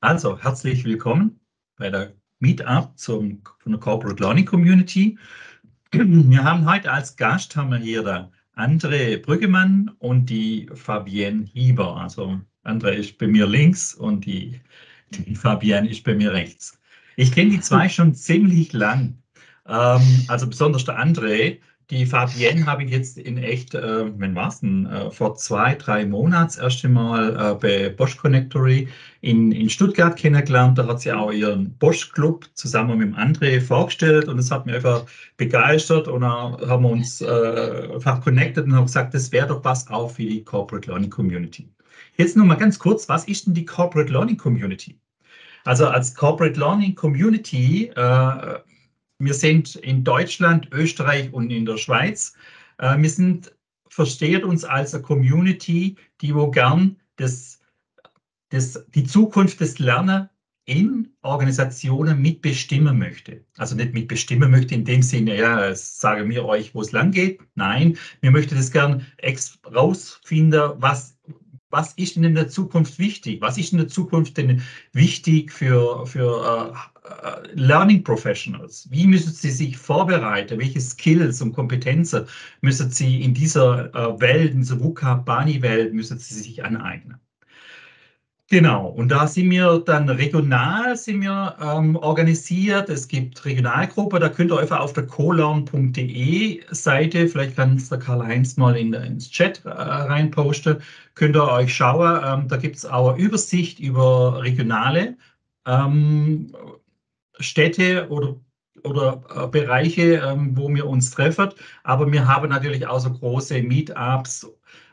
Also, herzlich willkommen bei der Meetup zum, von der Corporate Learning Community. Wir haben heute als Gast haben wir hier der André Brüggemann und die Fabienne Hieber. Also André ist bei mir links und die, die Fabienne ist bei mir rechts. Ich kenne die zwei schon ziemlich lang. Ähm, also besonders der André, die Fabienne habe ich jetzt in echt, äh, wenn war es denn, äh, vor zwei, drei Monaten das erste Mal äh, bei Bosch Connectory in, in Stuttgart kennengelernt. Da hat sie auch ihren Bosch Club zusammen mit dem André vorgestellt und das hat mich einfach begeistert und dann haben wir uns äh, einfach connected und haben gesagt, das wäre doch was auch für die Corporate Learning Community. Jetzt noch mal ganz kurz, was ist denn die Corporate Learning Community? Also als Corporate Learning Community äh, wir sind in Deutschland, Österreich und in der Schweiz. Äh, wir sind, versteht uns als eine Community, die wo gern das, das, die Zukunft des Lernens in Organisationen mitbestimmen möchte. Also nicht mitbestimmen möchte in dem Sinne, ja, sagen wir euch, wo es lang geht. Nein, wir möchten das gern rausfinden, was, was ist denn in der Zukunft wichtig? Was ist in der Zukunft denn wichtig für, für äh, äh, Learning Professionals? Wie müssen sie sich vorbereiten? Welche Skills und Kompetenzen müssen sie in dieser äh, Welt, in dieser VUCA-Bani-Welt, müssen sie sich aneignen? Genau, und da sind wir dann regional sind wir, ähm, organisiert. Es gibt Regionalgruppe, da könnt ihr einfach auf der colern.de Seite, vielleicht kann es der Karl-Heinz mal in, ins Chat äh, reinposten, könnt ihr euch schauen. Ähm, da gibt es auch eine Übersicht über regionale ähm, Städte oder oder äh, Bereiche, ähm, wo wir uns treffen. Aber wir haben natürlich auch so große Meetups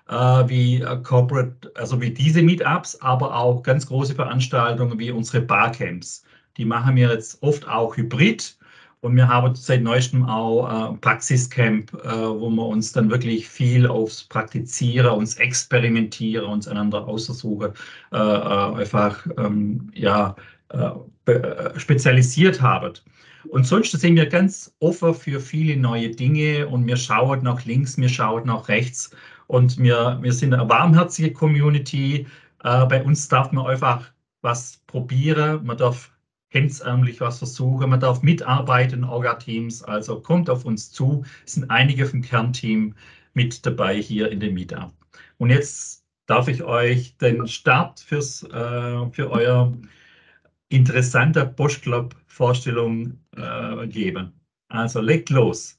äh, wie äh, Corporate, also wie diese Meetups, aber auch ganz große Veranstaltungen wie unsere Barcamps. Die machen wir jetzt oft auch hybrid. Und wir haben seit neuestem auch äh, ein Praxiscamp, äh, wo wir uns dann wirklich viel aufs Praktizieren, uns experimentieren, uns einander aussuchen, äh, einfach ähm, ja, äh, spezialisiert habt. Und sonst sind wir ganz offen für viele neue Dinge und wir schauen nach links, wir schauen nach rechts und wir, wir sind eine warmherzige Community. Äh, bei uns darf man einfach was probieren, man darf hemdsärmlich was versuchen, man darf mitarbeiten in Orga-Teams, also kommt auf uns zu, es sind einige vom Kernteam mit dabei hier in dem Meetup. Und jetzt darf ich euch den Start fürs, äh, für euer interessante postclub club vorstellung äh, geben. Also legt los.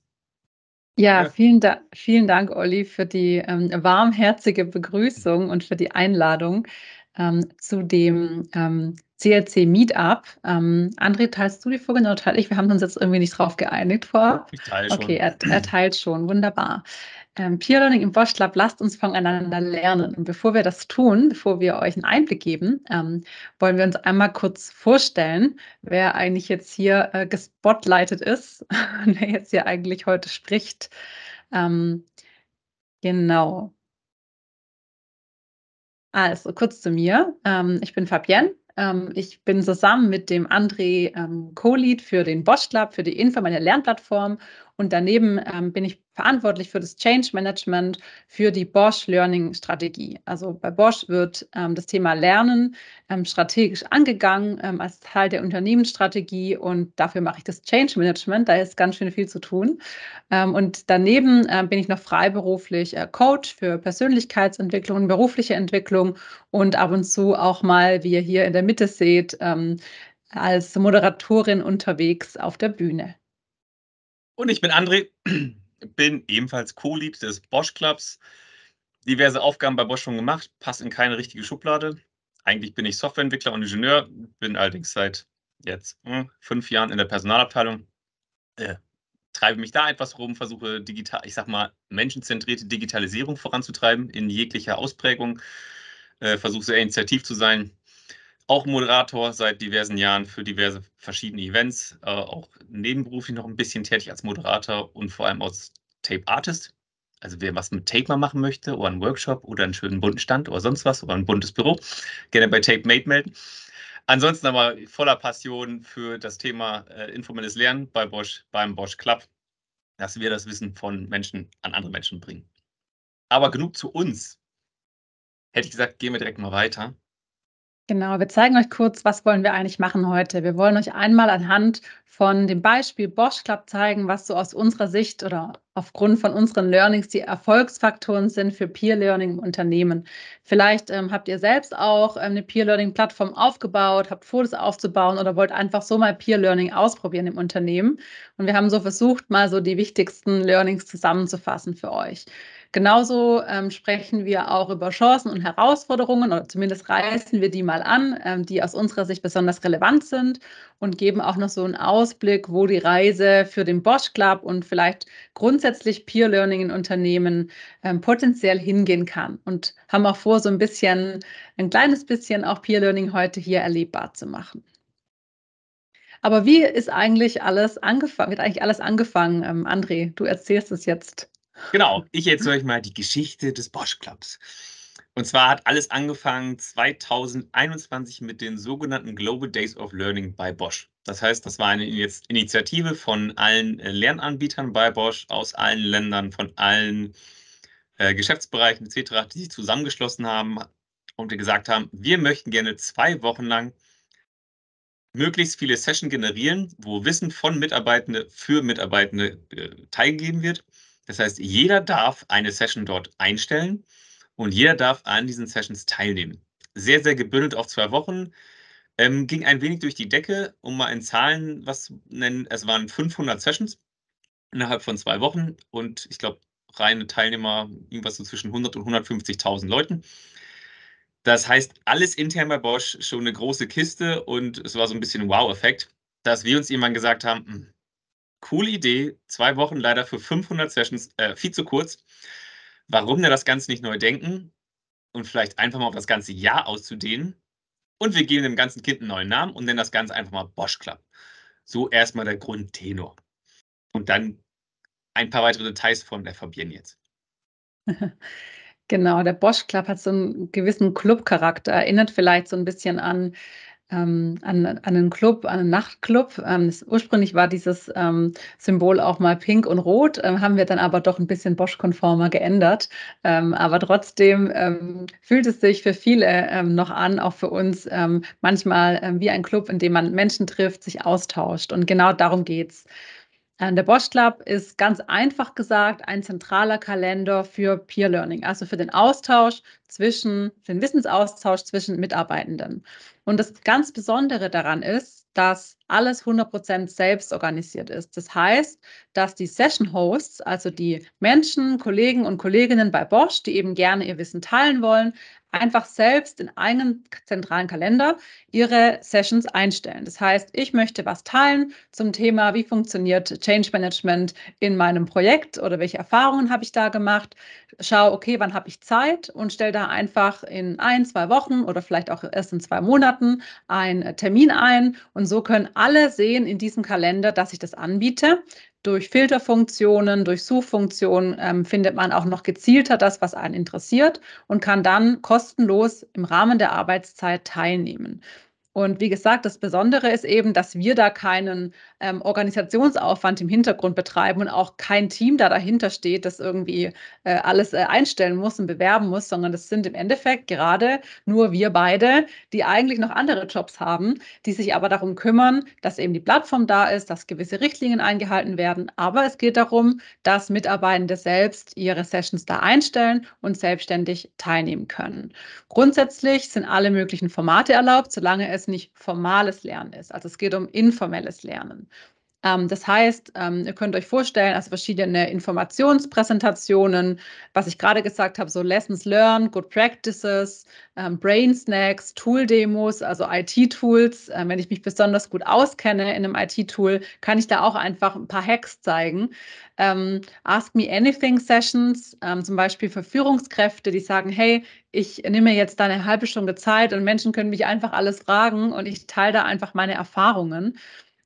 Ja, vielen, da vielen Dank, Olli, für die ähm, warmherzige Begrüßung und für die Einladung ähm, zu dem ähm, CLC Meetup. Ähm, André, teilst du die Folge? Genau, teile ich. Wir haben uns jetzt irgendwie nicht drauf geeinigt vor. Ich teile schon. Okay, er, er teilt schon. Wunderbar. Ähm, Peer Learning im Bosch Lab, lasst uns voneinander lernen. Und bevor wir das tun, bevor wir euch einen Einblick geben, ähm, wollen wir uns einmal kurz vorstellen, wer eigentlich jetzt hier äh, gespotlightet ist, und wer jetzt hier eigentlich heute spricht. Ähm, genau. Also kurz zu mir. Ähm, ich bin Fabienne. Ähm, ich bin zusammen mit dem André ähm, Co-Lead für den Bosch Club, für die informelle Lernplattform und daneben ähm, bin ich verantwortlich für das Change Management, für die Bosch Learning Strategie. Also bei Bosch wird ähm, das Thema Lernen ähm, strategisch angegangen ähm, als Teil der Unternehmensstrategie und dafür mache ich das Change Management. Da ist ganz schön viel zu tun. Ähm, und daneben ähm, bin ich noch freiberuflich äh, Coach für Persönlichkeitsentwicklung, berufliche Entwicklung und ab und zu auch mal, wie ihr hier in der Mitte seht, als Moderatorin unterwegs auf der Bühne. Und ich bin André, bin ebenfalls Co-Lead des Bosch Clubs. Diverse Aufgaben bei Bosch schon gemacht, passt in keine richtige Schublade. Eigentlich bin ich Softwareentwickler und Ingenieur, bin allerdings seit jetzt hm, fünf Jahren in der Personalabteilung. Äh, treibe mich da etwas rum, versuche digital, ich sag mal, menschenzentrierte Digitalisierung voranzutreiben in jeglicher Ausprägung. Äh, versuche sehr initiativ zu sein, auch Moderator seit diversen Jahren für diverse verschiedene Events, äh, auch nebenberuflich noch ein bisschen tätig als Moderator und vor allem als Tape Artist. Also wer was mit Tape mal machen möchte oder einen Workshop oder einen schönen bunten Stand oder sonst was oder ein buntes Büro, gerne bei Tape Mate melden. Ansonsten aber voller Passion für das Thema äh, informelles Lernen bei Bosch, beim Bosch Club, dass wir das Wissen von Menschen an andere Menschen bringen. Aber genug zu uns. Hätte ich gesagt, gehen wir direkt mal weiter Genau, wir zeigen euch kurz, was wollen wir eigentlich machen heute. Wir wollen euch einmal anhand von dem Beispiel Bosch Club zeigen, was so aus unserer Sicht oder aufgrund von unseren Learnings die Erfolgsfaktoren sind für Peer Learning im Unternehmen. Vielleicht ähm, habt ihr selbst auch ähm, eine Peer Learning Plattform aufgebaut, habt Fotos aufzubauen oder wollt einfach so mal Peer Learning ausprobieren im Unternehmen. Und wir haben so versucht, mal so die wichtigsten Learnings zusammenzufassen für euch. Genauso ähm, sprechen wir auch über Chancen und Herausforderungen oder zumindest reißen wir die mal an, ähm, die aus unserer Sicht besonders relevant sind und geben auch noch so einen Ausblick, wo die Reise für den Bosch Club und vielleicht grundsätzlich Peer Learning in Unternehmen ähm, potenziell hingehen kann und haben auch vor, so ein bisschen, ein kleines bisschen auch Peer Learning heute hier erlebbar zu machen. Aber wie ist eigentlich alles angefangen? Wird eigentlich alles angefangen? Ähm, André, du erzählst es jetzt. Genau, ich erzähle euch mal die Geschichte des Bosch Clubs. Und zwar hat alles angefangen 2021 mit den sogenannten Global Days of Learning bei Bosch. Das heißt, das war eine Initiative von allen äh, Lernanbietern bei Bosch aus allen Ländern, von allen äh, Geschäftsbereichen etc., die sich zusammengeschlossen haben und gesagt haben, wir möchten gerne zwei Wochen lang möglichst viele Sessions generieren, wo Wissen von Mitarbeitenden für Mitarbeitende äh, teilgegeben wird das heißt, jeder darf eine Session dort einstellen und jeder darf an diesen Sessions teilnehmen. Sehr, sehr gebündelt auf zwei Wochen. Ähm, ging ein wenig durch die Decke, um mal in Zahlen was zu nennen. Es waren 500 Sessions innerhalb von zwei Wochen und ich glaube, reine Teilnehmer irgendwas so zwischen 100 und 150.000 Leuten. Das heißt, alles intern bei Bosch schon eine große Kiste und es war so ein bisschen ein Wow-Effekt, dass wir uns irgendwann gesagt haben, hm, coole Idee, zwei Wochen leider für 500 Sessions, äh, viel zu kurz. Warum wir das Ganze nicht neu denken und vielleicht einfach mal auf das ganze Jahr auszudehnen. Und wir geben dem ganzen Kind einen neuen Namen und nennen das Ganze einfach mal Bosch Club. So erstmal der Grundtenor. Und dann ein paar weitere Details von der Fabienne jetzt. Genau, der Bosch Club hat so einen gewissen Clubcharakter, erinnert vielleicht so ein bisschen an ähm, an, an einen Club, an einen Nachtclub. Ähm, es, ursprünglich war dieses ähm, Symbol auch mal pink und rot, ähm, haben wir dann aber doch ein bisschen Bosch-konformer geändert. Ähm, aber trotzdem ähm, fühlt es sich für viele ähm, noch an, auch für uns ähm, manchmal ähm, wie ein Club, in dem man Menschen trifft, sich austauscht. Und genau darum geht es. Äh, der Bosch Club ist ganz einfach gesagt ein zentraler Kalender für Peer Learning, also für den Austausch zwischen, den Wissensaustausch zwischen Mitarbeitenden. Und das ganz Besondere daran ist, dass alles 100% selbst organisiert ist. Das heißt, dass die Session Hosts, also die Menschen, Kollegen und Kolleginnen bei Bosch, die eben gerne ihr Wissen teilen wollen, einfach selbst in einem zentralen Kalender ihre Sessions einstellen. Das heißt, ich möchte was teilen zum Thema, wie funktioniert Change Management in meinem Projekt oder welche Erfahrungen habe ich da gemacht schau, okay, wann habe ich Zeit und stelle da einfach in ein, zwei Wochen oder vielleicht auch erst in zwei Monaten einen äh, Termin ein. Und so können alle sehen in diesem Kalender, dass ich das anbiete. Durch Filterfunktionen, durch Suchfunktionen ähm, findet man auch noch gezielter das, was einen interessiert und kann dann kostenlos im Rahmen der Arbeitszeit teilnehmen. Und wie gesagt, das Besondere ist eben, dass wir da keinen ähm, Organisationsaufwand im Hintergrund betreiben und auch kein Team da dahinter steht, das irgendwie äh, alles äh, einstellen muss und bewerben muss, sondern das sind im Endeffekt gerade nur wir beide, die eigentlich noch andere Jobs haben, die sich aber darum kümmern, dass eben die Plattform da ist, dass gewisse Richtlinien eingehalten werden. Aber es geht darum, dass Mitarbeitende selbst ihre Sessions da einstellen und selbstständig teilnehmen können. Grundsätzlich sind alle möglichen Formate erlaubt, solange es jetzt nicht formales Lernen ist. Also es geht um informelles Lernen. Ähm, das heißt, ähm, ihr könnt euch vorstellen, also verschiedene Informationspräsentationen, was ich gerade gesagt habe, so Lessons learned, Good Practices, ähm, Brain Snacks, Tool-Demos, also IT-Tools. wenn ich mich besonders gut auskenne in einem IT-Tool, kann ich da auch einfach ein paar Hacks zeigen. Ask Me Anything Sessions, zum Beispiel für Führungskräfte, die sagen, hey, ich nehme jetzt da eine halbe Stunde Zeit und Menschen können mich einfach alles fragen und ich teile da einfach meine Erfahrungen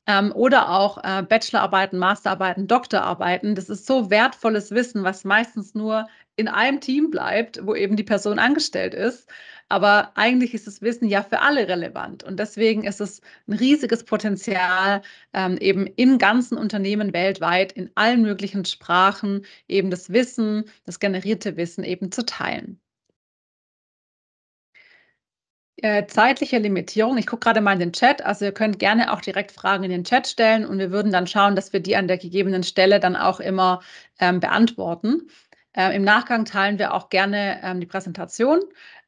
ähm, oder auch äh, Bachelorarbeiten, Masterarbeiten, Doktorarbeiten. Das ist so wertvolles Wissen, was meistens nur in einem Team bleibt, wo eben die Person angestellt ist. Aber eigentlich ist das Wissen ja für alle relevant. Und deswegen ist es ein riesiges Potenzial, ähm, eben im ganzen Unternehmen weltweit, in allen möglichen Sprachen, eben das Wissen, das generierte Wissen eben zu teilen. Äh, zeitliche Limitierung. Ich gucke gerade mal in den Chat. Also ihr könnt gerne auch direkt Fragen in den Chat stellen und wir würden dann schauen, dass wir die an der gegebenen Stelle dann auch immer ähm, beantworten. Ähm, Im Nachgang teilen wir auch gerne ähm, die Präsentation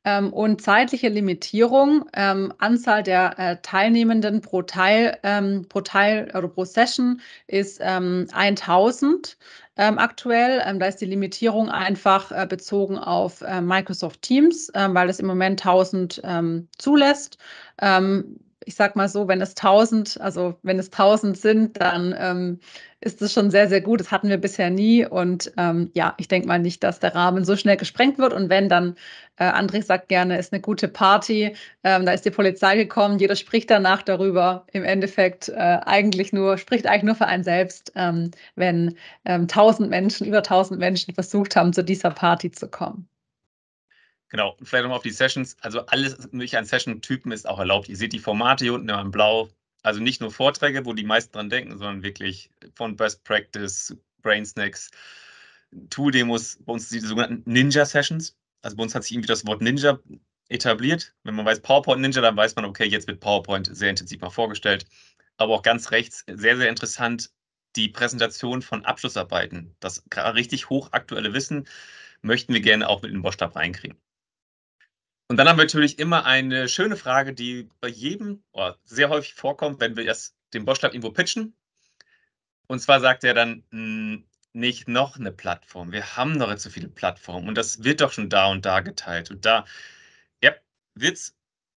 ähm, und zeitliche Limitierung, ähm, Anzahl der äh, Teilnehmenden pro Teil, ähm, pro Teil oder pro Session ist 1000 ähm, aktuell. Ähm, da ist die Limitierung einfach äh, bezogen auf äh, Microsoft Teams, äh, weil es im Moment 1000 ähm, zulässt. Ähm, ich sag mal so, wenn es 1000, also wenn es 1000 sind, dann ähm, ist es schon sehr, sehr gut. Das hatten wir bisher nie. Und ähm, ja, ich denke mal nicht, dass der Rahmen so schnell gesprengt wird. Und wenn, dann, äh, André sagt gerne, ist eine gute Party. Ähm, da ist die Polizei gekommen. Jeder spricht danach darüber. Im Endeffekt äh, eigentlich nur, spricht eigentlich nur für einen selbst, ähm, wenn 1000 ähm, Menschen, über 1000 Menschen versucht haben, zu dieser Party zu kommen. Genau, vielleicht nochmal auf die Sessions. Also alles mögliche an Session-Typen ist auch erlaubt. Ihr seht die Formate hier unten in Blau. Also nicht nur Vorträge, wo die meisten dran denken, sondern wirklich von Best Practice, Brain Snacks, Tool-Demos, bei uns die sogenannten Ninja-Sessions. Also bei uns hat sich irgendwie das Wort Ninja etabliert. Wenn man weiß PowerPoint Ninja, dann weiß man, okay, jetzt wird PowerPoint sehr intensiv mal vorgestellt. Aber auch ganz rechts, sehr, sehr interessant, die Präsentation von Abschlussarbeiten. Das richtig hochaktuelle Wissen möchten wir gerne auch mit dem Bosstab reinkriegen. Und dann haben wir natürlich immer eine schöne Frage, die bei jedem oder oh, sehr häufig vorkommt, wenn wir erst den Boschlab irgendwo pitchen. Und zwar sagt er dann, hm, nicht noch eine Plattform. Wir haben noch zu so viele Plattformen und das wird doch schon da und da geteilt. Und da, ja, Witz,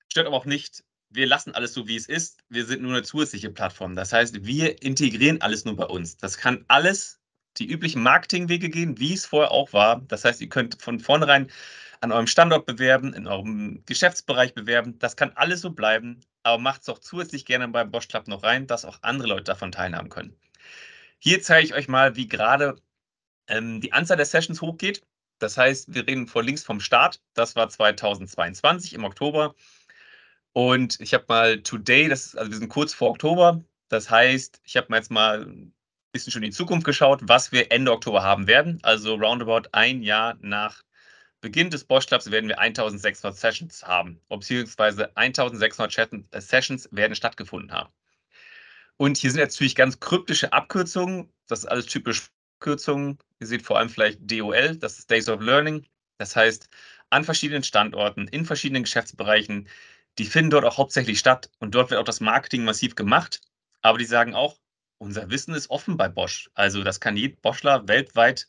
stört aber auch nicht. Wir lassen alles so, wie es ist. Wir sind nur eine zusätzliche Plattform. Das heißt, wir integrieren alles nur bei uns. Das kann alles die üblichen Marketingwege gehen, wie es vorher auch war. Das heißt, ihr könnt von vornherein an eurem Standort bewerben, in eurem Geschäftsbereich bewerben. Das kann alles so bleiben, aber macht es auch zusätzlich gerne beim Bosch Club noch rein, dass auch andere Leute davon teilhaben können. Hier zeige ich euch mal, wie gerade ähm, die Anzahl der Sessions hochgeht. Das heißt, wir reden vor links vom Start. Das war 2022 im Oktober. Und ich habe mal Today, das ist, also wir sind kurz vor Oktober. Das heißt, ich habe mir jetzt mal ein bisschen schon in die Zukunft geschaut, was wir Ende Oktober haben werden. Also roundabout ein Jahr nach Beginn des Bosch-Clubs werden wir 1600 Sessions haben, beziehungsweise 1600 äh, Sessions werden stattgefunden haben. Und hier sind natürlich ganz kryptische Abkürzungen. Das ist alles typisch Abkürzungen. Ihr seht vor allem vielleicht DOL, das ist Days of Learning. Das heißt, an verschiedenen Standorten, in verschiedenen Geschäftsbereichen, die finden dort auch hauptsächlich statt. Und dort wird auch das Marketing massiv gemacht. Aber die sagen auch, unser Wissen ist offen bei Bosch. Also das kann jeder Boschler weltweit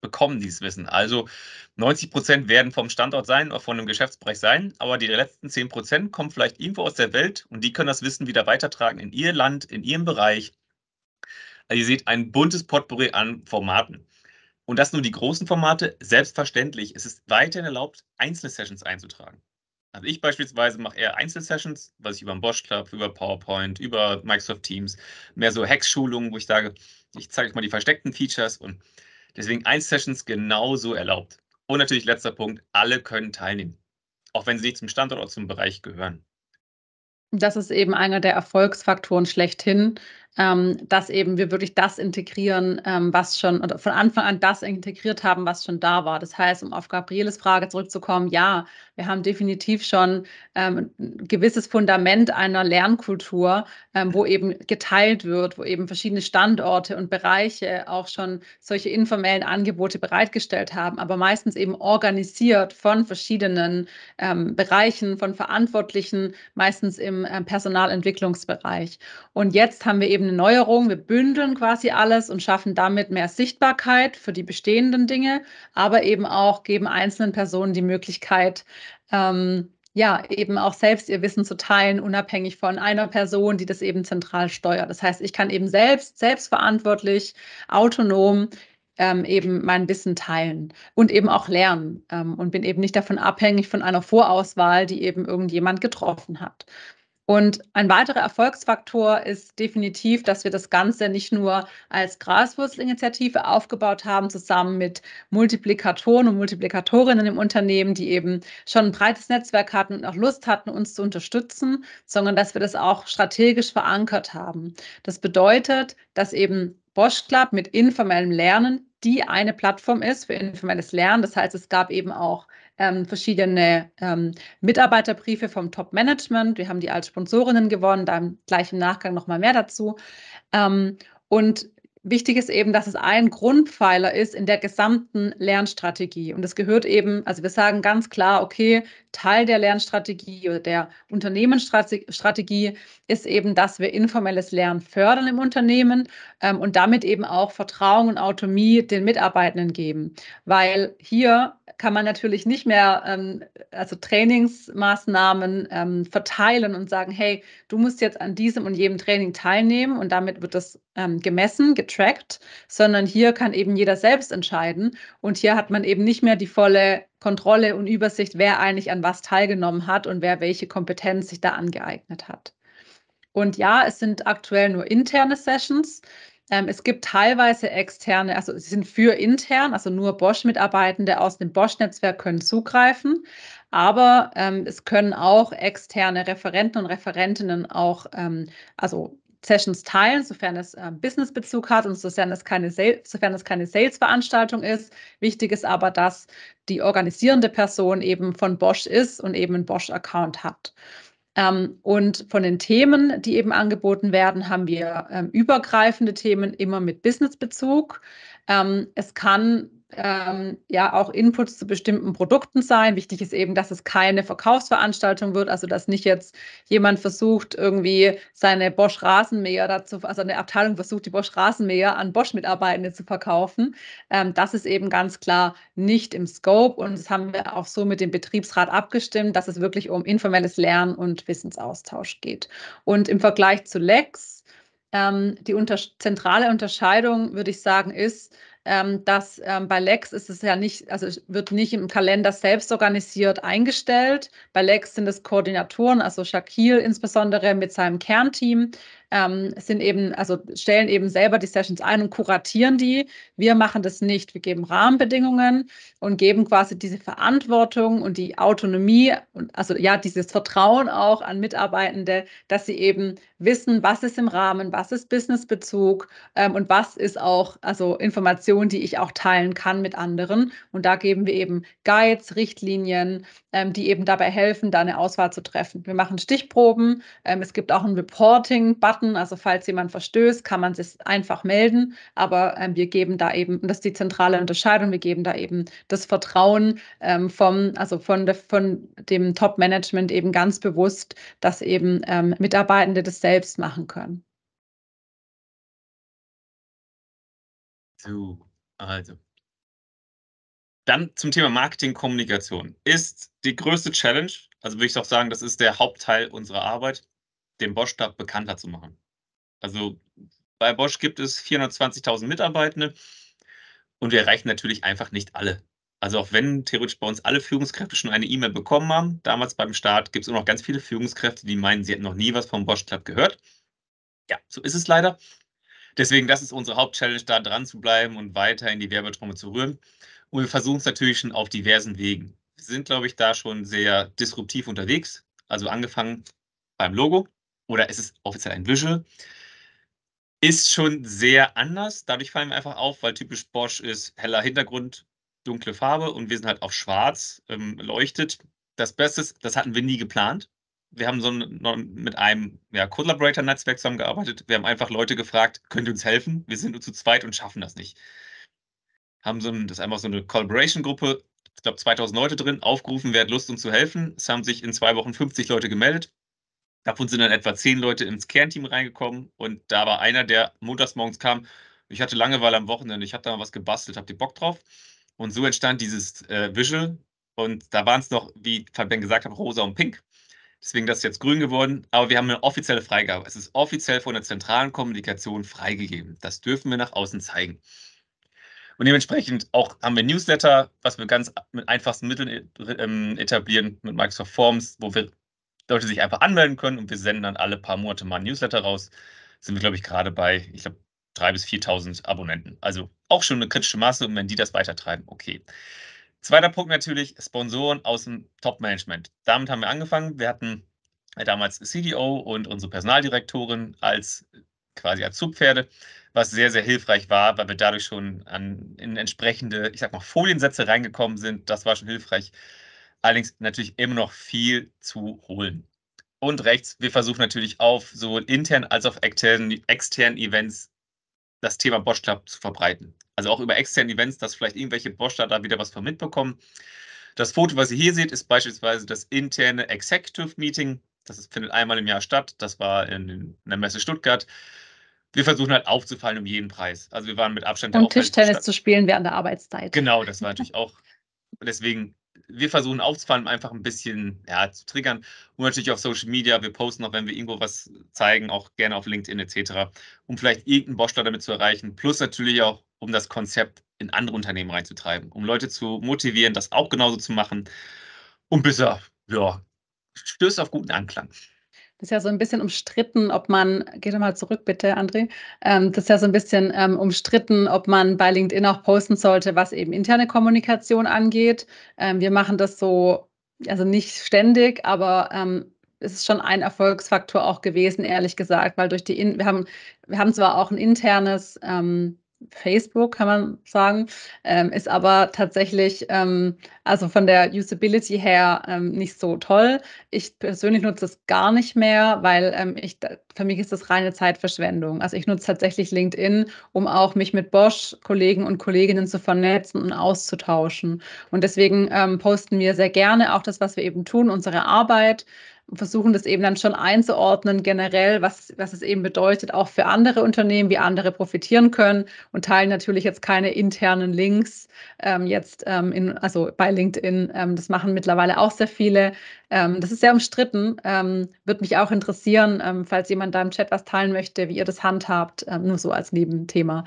bekommen dieses Wissen. Also 90 Prozent werden vom Standort sein oder von einem Geschäftsbereich sein, aber die letzten 10 Prozent kommen vielleicht irgendwo aus der Welt und die können das Wissen wieder weitertragen in ihr Land, in ihrem Bereich. Also ihr seht ein buntes Potpourri an Formaten. Und das nur die großen Formate. Selbstverständlich es ist weiterhin erlaubt, einzelne Sessions einzutragen. Also ich beispielsweise mache eher Einzelsessions, was ich über den Bosch Club, über PowerPoint, über Microsoft Teams, mehr so Hacks-Schulungen, wo ich sage, ich zeige euch mal die versteckten Features und Deswegen ein sessions genauso erlaubt. Und natürlich letzter Punkt, alle können teilnehmen, auch wenn sie nicht zum Standort oder zum Bereich gehören. Das ist eben einer der Erfolgsfaktoren schlechthin, ähm, dass eben wir wirklich das integrieren, ähm, was schon, oder von Anfang an das integriert haben, was schon da war. Das heißt, um auf Gabrieles Frage zurückzukommen, ja, wir haben definitiv schon ähm, ein gewisses Fundament einer Lernkultur, ähm, wo eben geteilt wird, wo eben verschiedene Standorte und Bereiche auch schon solche informellen Angebote bereitgestellt haben, aber meistens eben organisiert von verschiedenen ähm, Bereichen, von Verantwortlichen, meistens im ähm, Personalentwicklungsbereich. Und jetzt haben wir eben eben eine Neuerung. Wir bündeln quasi alles und schaffen damit mehr Sichtbarkeit für die bestehenden Dinge, aber eben auch geben einzelnen Personen die Möglichkeit, ähm, ja, eben auch selbst ihr Wissen zu teilen, unabhängig von einer Person, die das eben zentral steuert. Das heißt, ich kann eben selbst, selbstverantwortlich, autonom ähm, eben mein Wissen teilen und eben auch lernen ähm, und bin eben nicht davon abhängig von einer Vorauswahl, die eben irgendjemand getroffen hat. Und ein weiterer Erfolgsfaktor ist definitiv, dass wir das Ganze nicht nur als Graswurzelinitiative aufgebaut haben, zusammen mit Multiplikatoren und Multiplikatorinnen im Unternehmen, die eben schon ein breites Netzwerk hatten und auch Lust hatten, uns zu unterstützen, sondern dass wir das auch strategisch verankert haben. Das bedeutet, dass eben Bosch Club mit informellem Lernen die eine Plattform ist für informelles Lernen. Das heißt, es gab eben auch ähm, verschiedene ähm, Mitarbeiterbriefe vom Top-Management. Wir haben die als Sponsorinnen gewonnen, da gleich im Nachgang nochmal mehr dazu. Ähm, und Wichtig ist eben, dass es ein Grundpfeiler ist in der gesamten Lernstrategie. Und es gehört eben, also wir sagen ganz klar, okay, Teil der Lernstrategie oder der Unternehmensstrategie ist eben, dass wir informelles Lernen fördern im Unternehmen ähm, und damit eben auch Vertrauen und Autonomie den Mitarbeitenden geben. Weil hier kann man natürlich nicht mehr ähm, also Trainingsmaßnahmen ähm, verteilen und sagen, hey, du musst jetzt an diesem und jedem Training teilnehmen und damit wird das ähm, gemessen, getrackt, sondern hier kann eben jeder selbst entscheiden. Und hier hat man eben nicht mehr die volle Kontrolle und Übersicht, wer eigentlich an was teilgenommen hat und wer welche Kompetenz sich da angeeignet hat. Und ja, es sind aktuell nur interne Sessions. Ähm, es gibt teilweise externe, also sie sind für intern, also nur Bosch-Mitarbeitende aus dem Bosch-Netzwerk können zugreifen. Aber ähm, es können auch externe Referenten und Referentinnen auch ähm, also Sessions teilen, sofern es äh, Business-Bezug hat und sofern es keine, sofern es keine Sales-Veranstaltung ist. Wichtig ist aber, dass die organisierende Person eben von Bosch ist und eben einen Bosch-Account hat. Ähm, und von den Themen, die eben angeboten werden, haben wir ähm, übergreifende Themen immer mit Businessbezug. Ähm, es kann ähm, ja auch Inputs zu bestimmten Produkten sein. Wichtig ist eben, dass es keine Verkaufsveranstaltung wird, also dass nicht jetzt jemand versucht, irgendwie seine Bosch Rasenmäher dazu, also eine Abteilung versucht, die Bosch Rasenmäher an Bosch-Mitarbeitende zu verkaufen. Ähm, das ist eben ganz klar nicht im Scope und das haben wir auch so mit dem Betriebsrat abgestimmt, dass es wirklich um informelles Lernen und Wissensaustausch geht. Und im Vergleich zu Lex, ähm, die unter zentrale Unterscheidung, würde ich sagen, ist, ähm, dass ähm, bei Lex ist es ja nicht, also wird nicht im Kalender selbst organisiert eingestellt. Bei Lex sind es Koordinatoren, also Shaquille insbesondere mit seinem Kernteam, ähm, sind eben, also stellen eben selber die Sessions ein und kuratieren die. Wir machen das nicht. Wir geben Rahmenbedingungen und geben quasi diese Verantwortung und die Autonomie und also ja, dieses Vertrauen auch an Mitarbeitende, dass sie eben wissen, was ist im Rahmen, was ist Businessbezug ähm, und was ist auch, also Informationen, die ich auch teilen kann mit anderen. Und da geben wir eben Guides, Richtlinien, ähm, die eben dabei helfen, da eine Auswahl zu treffen. Wir machen Stichproben. Ähm, es gibt auch ein Reporting-Button Daten. Also falls jemand verstößt, kann man sich einfach melden. Aber ähm, wir geben da eben, und das ist die zentrale Unterscheidung, wir geben da eben das Vertrauen ähm, vom, also von, de, von dem Top-Management eben ganz bewusst, dass eben ähm, Mitarbeitende das selbst machen können. So, also. Dann zum Thema Marketing-Kommunikation. Ist die größte Challenge, also würde ich auch sagen, das ist der Hauptteil unserer Arbeit den Bosch-Stab bekannter zu machen. Also bei Bosch gibt es 420.000 Mitarbeitende und wir erreichen natürlich einfach nicht alle. Also auch wenn theoretisch bei uns alle Führungskräfte schon eine E-Mail bekommen haben, damals beim Start gibt es immer noch ganz viele Führungskräfte, die meinen, sie hätten noch nie was vom Bosch Club gehört. Ja, so ist es leider. Deswegen, das ist unsere Hauptchallenge, da dran zu bleiben und weiter in die Werbetrommel zu rühren. Und wir versuchen es natürlich schon auf diversen Wegen. Wir sind, glaube ich, da schon sehr disruptiv unterwegs. Also angefangen beim Logo, oder ist es offiziell ein Visual, ist schon sehr anders. Dadurch fallen wir einfach auf, weil typisch Bosch ist heller Hintergrund, dunkle Farbe und wir sind halt auf schwarz, ähm, leuchtet. Das Beste ist, das hatten wir nie geplant. Wir haben so einen, mit einem ja, Collaborator-Netzwerk zusammengearbeitet. Wir haben einfach Leute gefragt, könnt ihr uns helfen? Wir sind nur zu zweit und schaffen das nicht. Haben so ein, das ist einfach so eine Collaboration-Gruppe, ich glaube 2000 Leute drin, aufgerufen, wer hat Lust, uns zu helfen. Es haben sich in zwei Wochen 50 Leute gemeldet. Davon sind dann etwa zehn Leute ins Kernteam reingekommen und da war einer, der montags morgens kam. Ich hatte Langeweile am Wochenende, ich habe da mal was gebastelt, habt ihr Bock drauf? Und so entstand dieses äh, Visual und da waren es noch, wie Fabian gesagt hat, rosa und pink. Deswegen das ist jetzt grün geworden, aber wir haben eine offizielle Freigabe. Es ist offiziell von der zentralen Kommunikation freigegeben. Das dürfen wir nach außen zeigen. Und dementsprechend auch haben wir Newsletter, was wir ganz mit einfachsten Mitteln äh, ähm, etablieren, mit Microsoft Forms, wo wir Leute sich einfach anmelden können und wir senden dann alle paar Monate mal ein Newsletter raus. Sind wir, glaube ich, gerade bei, ich glaube, 3.000 bis 4.000 Abonnenten. Also auch schon eine kritische Masse und wenn die das weitertreiben, okay. Zweiter Punkt natürlich, Sponsoren aus dem Top-Management. Damit haben wir angefangen. Wir hatten damals CDO e und unsere Personaldirektorin als quasi als Zugpferde, was sehr, sehr hilfreich war, weil wir dadurch schon an, in entsprechende, ich sag mal, Foliensätze reingekommen sind. Das war schon hilfreich. Allerdings natürlich immer noch viel zu holen. Und rechts, wir versuchen natürlich auf sowohl intern als auch externen, externen Events das Thema Bosch Club zu verbreiten. Also auch über externe Events, dass vielleicht irgendwelche Boschler da wieder was von mitbekommen. Das Foto, was ihr hier seht, ist beispielsweise das interne Executive Meeting. Das findet einmal im Jahr statt. Das war in, in der Messe Stuttgart. Wir versuchen halt aufzufallen um jeden Preis. Also wir waren mit Abstand. Und Tischtennis zu spielen während der Arbeitszeit. Genau, das war natürlich auch. Deswegen wir versuchen aufzufallen, einfach ein bisschen ja, zu triggern. Und natürlich auf Social Media. Wir posten auch, wenn wir irgendwo was zeigen, auch gerne auf LinkedIn etc., um vielleicht irgendeinen Boschler damit zu erreichen. Plus natürlich auch, um das Konzept in andere Unternehmen reinzutreiben, um Leute zu motivieren, das auch genauso zu machen. Und bisher, ja, stößt auf guten Anklang. Das ist ja so ein bisschen umstritten, ob man, geh doch mal zurück bitte, André. Ähm, das ist ja so ein bisschen ähm, umstritten, ob man bei LinkedIn auch posten sollte, was eben interne Kommunikation angeht. Ähm, wir machen das so, also nicht ständig, aber ähm, es ist schon ein Erfolgsfaktor auch gewesen, ehrlich gesagt, weil durch die, in wir haben, wir haben zwar auch ein internes, ähm, Facebook, kann man sagen, ähm, ist aber tatsächlich, ähm, also von der Usability her ähm, nicht so toll. Ich persönlich nutze es gar nicht mehr, weil ähm, ich, für mich ist das reine Zeitverschwendung. Also ich nutze tatsächlich LinkedIn, um auch mich mit Bosch-Kollegen und Kolleginnen zu vernetzen und auszutauschen. Und deswegen ähm, posten wir sehr gerne auch das, was wir eben tun, unsere Arbeit versuchen das eben dann schon einzuordnen, generell, was, was es eben bedeutet, auch für andere Unternehmen, wie andere profitieren können und teilen natürlich jetzt keine internen Links ähm, jetzt ähm, in, also bei LinkedIn. Ähm, das machen mittlerweile auch sehr viele, ähm, das ist sehr umstritten. Ähm, Würde mich auch interessieren, ähm, falls jemand da im Chat was teilen möchte, wie ihr das handhabt, ähm, nur so als Nebenthema.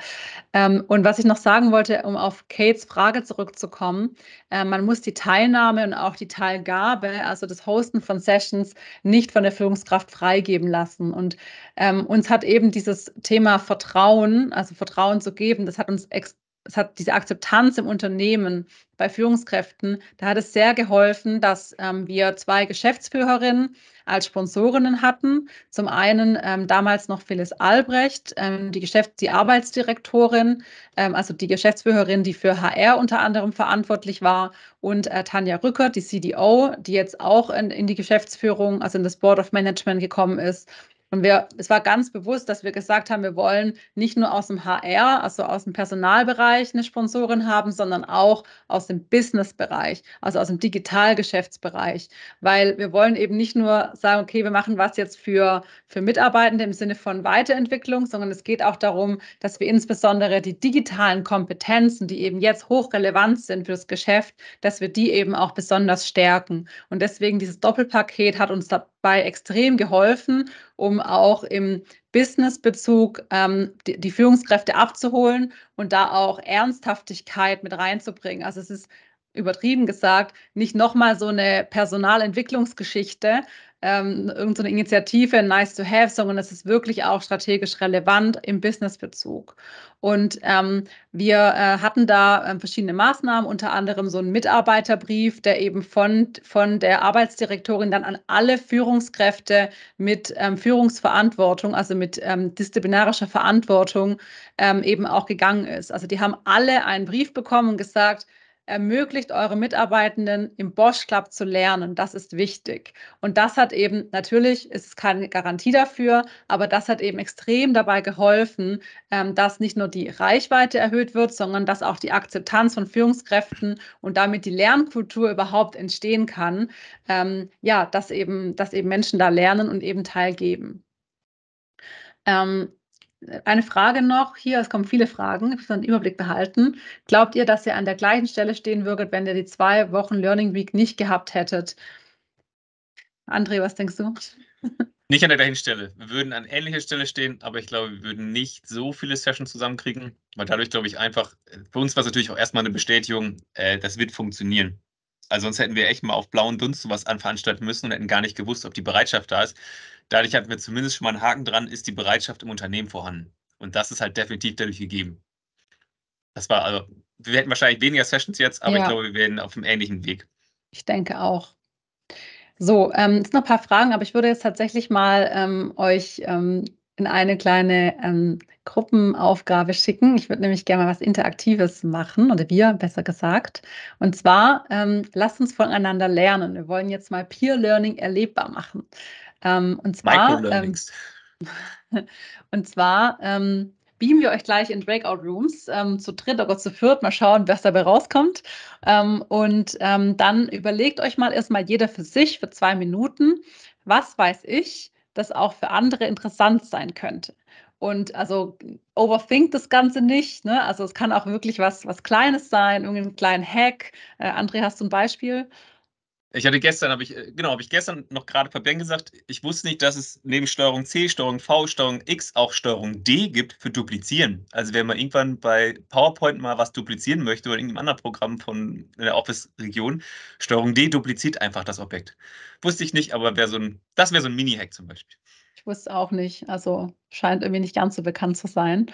Ähm, und was ich noch sagen wollte, um auf Kates Frage zurückzukommen, äh, man muss die Teilnahme und auch die Teilgabe, also das Hosten von Sessions, nicht von der Führungskraft freigeben lassen. Und ähm, uns hat eben dieses Thema Vertrauen, also Vertrauen zu geben, das hat uns extrem es hat diese Akzeptanz im Unternehmen bei Führungskräften, da hat es sehr geholfen, dass ähm, wir zwei Geschäftsführerinnen als Sponsorinnen hatten. Zum einen ähm, damals noch Phyllis Albrecht, ähm, die, Geschäfts-, die Arbeitsdirektorin, ähm, also die Geschäftsführerin, die für HR unter anderem verantwortlich war, und äh, Tanja Rückert, die CDO, die jetzt auch in, in die Geschäftsführung, also in das Board of Management gekommen ist und wir, es war ganz bewusst, dass wir gesagt haben, wir wollen nicht nur aus dem HR, also aus dem Personalbereich eine Sponsorin haben, sondern auch aus dem Businessbereich, also aus dem Digitalgeschäftsbereich, weil wir wollen eben nicht nur sagen, okay, wir machen was jetzt für, für Mitarbeitende im Sinne von Weiterentwicklung, sondern es geht auch darum, dass wir insbesondere die digitalen Kompetenzen, die eben jetzt hochrelevant sind für das Geschäft, dass wir die eben auch besonders stärken. Und deswegen dieses Doppelpaket hat uns da bei extrem geholfen, um auch im Businessbezug ähm, die, die Führungskräfte abzuholen und da auch Ernsthaftigkeit mit reinzubringen. Also es ist übertrieben gesagt, nicht nochmal so eine Personalentwicklungsgeschichte, ähm, irgendeine so Initiative, nice to have, sondern es ist wirklich auch strategisch relevant im Businessbezug. Und ähm, wir äh, hatten da ähm, verschiedene Maßnahmen, unter anderem so einen Mitarbeiterbrief, der eben von, von der Arbeitsdirektorin dann an alle Führungskräfte mit ähm, Führungsverantwortung, also mit ähm, disziplinarischer Verantwortung ähm, eben auch gegangen ist. Also die haben alle einen Brief bekommen und gesagt, ermöglicht eure Mitarbeitenden im Bosch Club zu lernen. Das ist wichtig. Und das hat eben, natürlich ist es keine Garantie dafür, aber das hat eben extrem dabei geholfen, ähm, dass nicht nur die Reichweite erhöht wird, sondern dass auch die Akzeptanz von Führungskräften und damit die Lernkultur überhaupt entstehen kann. Ähm, ja, dass eben, dass eben Menschen da lernen und eben teilgeben. Ähm, eine Frage noch hier, es kommen viele Fragen, ich muss einen Überblick behalten. Glaubt ihr, dass ihr an der gleichen Stelle stehen würdet, wenn ihr die zwei Wochen Learning Week nicht gehabt hättet? André, was denkst du? Nicht an der gleichen Stelle. Wir würden an ähnlicher Stelle stehen, aber ich glaube, wir würden nicht so viele Sessions zusammenkriegen, weil dadurch, glaube ich, einfach, äh, für uns war es natürlich auch erstmal eine Bestätigung, äh, das wird funktionieren. Also sonst hätten wir echt mal auf blauen Dunst sowas anveranstalten müssen und hätten gar nicht gewusst, ob die Bereitschaft da ist. Dadurch hatten wir zumindest schon mal einen Haken dran, ist die Bereitschaft im Unternehmen vorhanden. Und das ist halt definitiv dadurch gegeben. Das war also, wir hätten wahrscheinlich weniger Sessions jetzt, aber ja. ich glaube, wir werden auf einem ähnlichen Weg. Ich denke auch. So, ähm, sind noch ein paar Fragen, aber ich würde jetzt tatsächlich mal ähm, euch ähm, in eine kleine ähm, Gruppenaufgabe schicken. Ich würde nämlich gerne mal was Interaktives machen oder wir besser gesagt. Und zwar, ähm, lasst uns voneinander lernen. Wir wollen jetzt mal Peer Learning erlebbar machen. Ähm, und zwar, ähm, und zwar ähm, beamen wir euch gleich in Breakout Rooms ähm, zu dritt oder zu viert. Mal schauen, was dabei rauskommt. Ähm, und ähm, dann überlegt euch mal erstmal jeder für sich für zwei Minuten, was weiß ich, das auch für andere interessant sein könnte. Und also overthink das Ganze nicht. Ne? Also es kann auch wirklich was, was Kleines sein, irgendeinen kleinen Hack. Äh, André, hast du ein Beispiel? Ich hatte gestern, habe ich, äh, genau, habe ich gestern noch gerade per Ben gesagt, ich wusste nicht, dass es neben Steuerung C, Steuerung V, Steuerung X auch Steuerung D gibt für Duplizieren. Also wenn man irgendwann bei PowerPoint mal was duplizieren möchte oder in irgendeinem anderen Programm von der Office-Region, Steuerung D dupliziert einfach das Objekt. Wusste ich nicht, aber wär so ein, das wäre so ein Mini-Hack zum Beispiel. Ich wusste auch nicht, also scheint irgendwie nicht ganz so bekannt zu sein.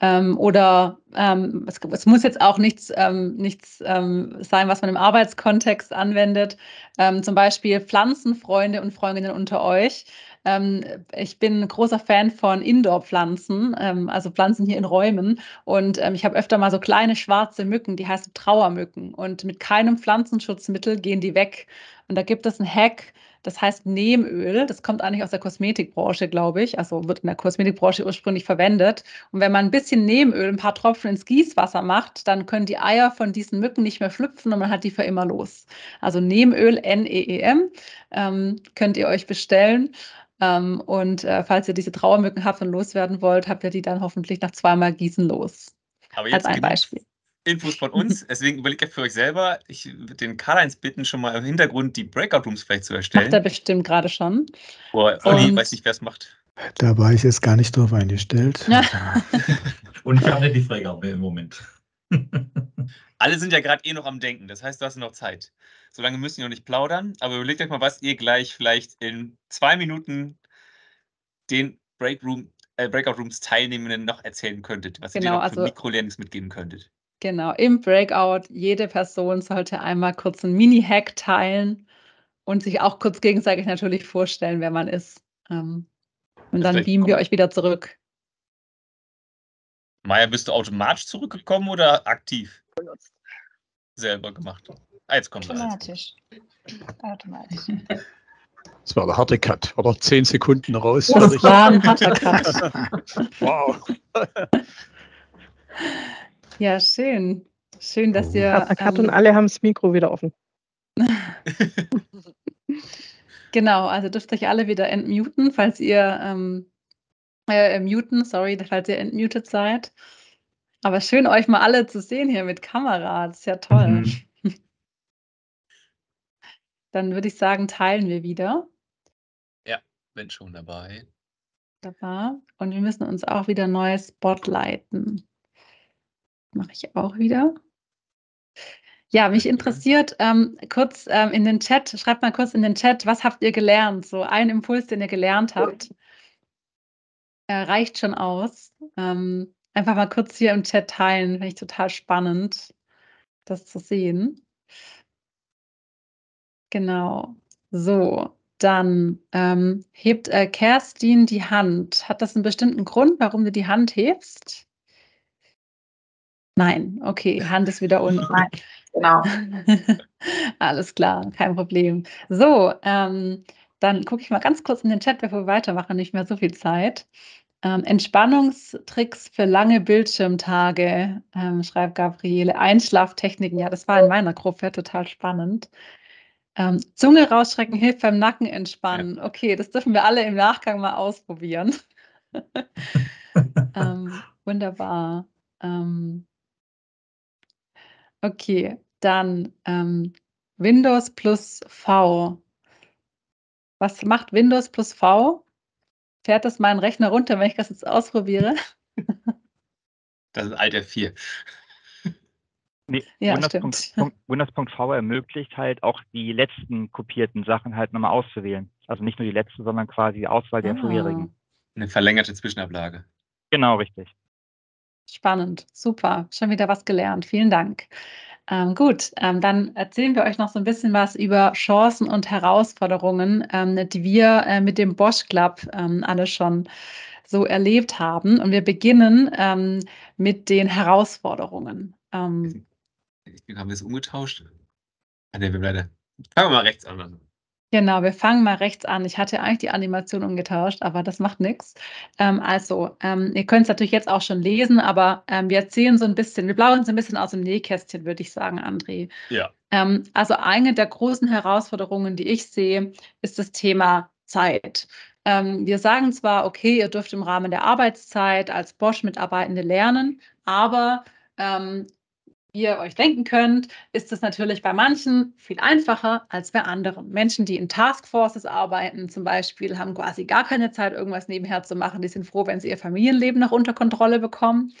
Ähm, oder ähm, es, es, muss jetzt auch nichts, ähm, nichts ähm, sein, was man im Arbeitskontext anwendet. Ähm, zum Beispiel Pflanzenfreunde und Freundinnen unter euch. Ähm, ich bin ein großer Fan von Indoor-Pflanzen, also Pflanzen hier in Räumen. Und ich habe öfter mal so kleine schwarze Mücken, die heißen Trauermücken. Und mit keinem Pflanzenschutzmittel gehen die weg. Und da gibt es einen Hack, das heißt Nehmöl, das kommt eigentlich aus der Kosmetikbranche, glaube ich. Also wird in der Kosmetikbranche ursprünglich verwendet. Und wenn man ein bisschen Nehmöl, ein paar Tropfen ins Gießwasser macht, dann können die Eier von diesen Mücken nicht mehr schlüpfen und man hat die für immer los. Also Nehmöl, N-E-E-M, ähm, könnt ihr euch bestellen. Ähm, und äh, falls ihr diese Trauermücken habt und loswerden wollt, habt ihr die dann hoffentlich nach zweimal Gießen los. Aber jetzt Als ein Beispiel. Infos von uns. Deswegen überlegt ihr für euch selber. Ich würde den Karl-Heinz bitten, schon mal im Hintergrund die Breakout-Rooms vielleicht zu erstellen. Macht er bestimmt gerade schon. Boah, Olli, Und weiß nicht, wer es macht. Da war ich jetzt gar nicht drauf eingestellt. Und ich habe die Freigabe im Moment. Alle sind ja gerade eh noch am Denken. Das heißt, du hast noch Zeit. Solange müssen wir noch nicht plaudern. Aber überlegt euch mal, was ihr gleich vielleicht in zwei Minuten den Break Room, äh, Breakout Rooms Teilnehmenden noch erzählen könntet, was genau, ihr noch also, Mikrolearnings mitgeben könntet. Genau, im Breakout, jede Person sollte einmal kurz einen Mini-Hack teilen und sich auch kurz gegenseitig natürlich vorstellen, wer man ist. Ähm, und dann beamen wir euch wieder zurück. Maja, bist du automatisch zurückgekommen oder aktiv? Selber gemacht. Ah, jetzt kommt Automatisch. Automatisch. Das war der harte Cut, oder? Zehn Sekunden raus. Das war ein harter Cut. Also wow. Ja, schön. Schön, dass ihr. Kat ähm, und alle haben das Mikro wieder offen. genau, also dürft euch alle wieder entmuten, falls ihr ähm, äh, muten, sorry, falls ihr entmutet seid. Aber schön, euch mal alle zu sehen hier mit Kamera. Das ist ja toll. Mhm. Dann würde ich sagen, teilen wir wieder. Ja, bin schon dabei. Wunderbar. Und wir müssen uns auch wieder neu spotlighten mache ich auch wieder. Ja, mich interessiert ähm, kurz ähm, in den Chat, schreibt mal kurz in den Chat, was habt ihr gelernt? So ein Impuls, den ihr gelernt habt. Äh, reicht schon aus. Ähm, einfach mal kurz hier im Chat teilen, finde ich total spannend, das zu sehen. Genau. So, dann ähm, hebt äh, Kerstin die Hand. Hat das einen bestimmten Grund, warum du die Hand hebst? Nein, okay, Hand ist wieder unten. Nein, genau. Alles klar, kein Problem. So, ähm, dann gucke ich mal ganz kurz in den Chat, bevor wir weitermachen, nicht mehr so viel Zeit. Ähm, Entspannungstricks für lange Bildschirmtage, ähm, schreibt Gabriele. Einschlaftechniken, ja, das war in meiner Gruppe total spannend. Ähm, Zunge rausschrecken hilft beim Nacken entspannen. Okay, das dürfen wir alle im Nachgang mal ausprobieren. Ähm, wunderbar. Ähm, Okay, dann ähm, Windows plus V. Was macht Windows plus V? Fährt das meinen Rechner runter, wenn ich das jetzt ausprobiere? Das ist Alter 4 Nee, ja, Windows.v Windows ermöglicht halt auch die letzten kopierten Sachen halt nochmal auszuwählen. Also nicht nur die letzte, sondern quasi die Auswahl der ah. vorherigen. Eine verlängerte Zwischenablage. Genau, richtig. Spannend, super. Schon wieder was gelernt. Vielen Dank. Ähm, gut, ähm, dann erzählen wir euch noch so ein bisschen was über Chancen und Herausforderungen, ähm, die wir äh, mit dem Bosch Club ähm, alle schon so erlebt haben. Und wir beginnen ähm, mit den Herausforderungen. Ähm. ich, ich haben wir es umgetauscht? Ah, ne, wir bleiben. Fangen wir mal rechts an. Genau, wir fangen mal rechts an. Ich hatte eigentlich die Animation umgetauscht, aber das macht nichts. Ähm, also, ähm, ihr könnt es natürlich jetzt auch schon lesen, aber ähm, wir erzählen so ein bisschen, wir blauen so ein bisschen aus dem Nähkästchen, würde ich sagen, André. Ja. Ähm, also, eine der großen Herausforderungen, die ich sehe, ist das Thema Zeit. Ähm, wir sagen zwar, okay, ihr dürft im Rahmen der Arbeitszeit als Bosch-Mitarbeitende lernen, aber ähm, ihr euch denken könnt, ist es natürlich bei manchen viel einfacher als bei anderen. Menschen, die in Taskforces arbeiten zum Beispiel, haben quasi gar keine Zeit, irgendwas nebenher zu machen. Die sind froh, wenn sie ihr Familienleben noch unter Kontrolle bekommen.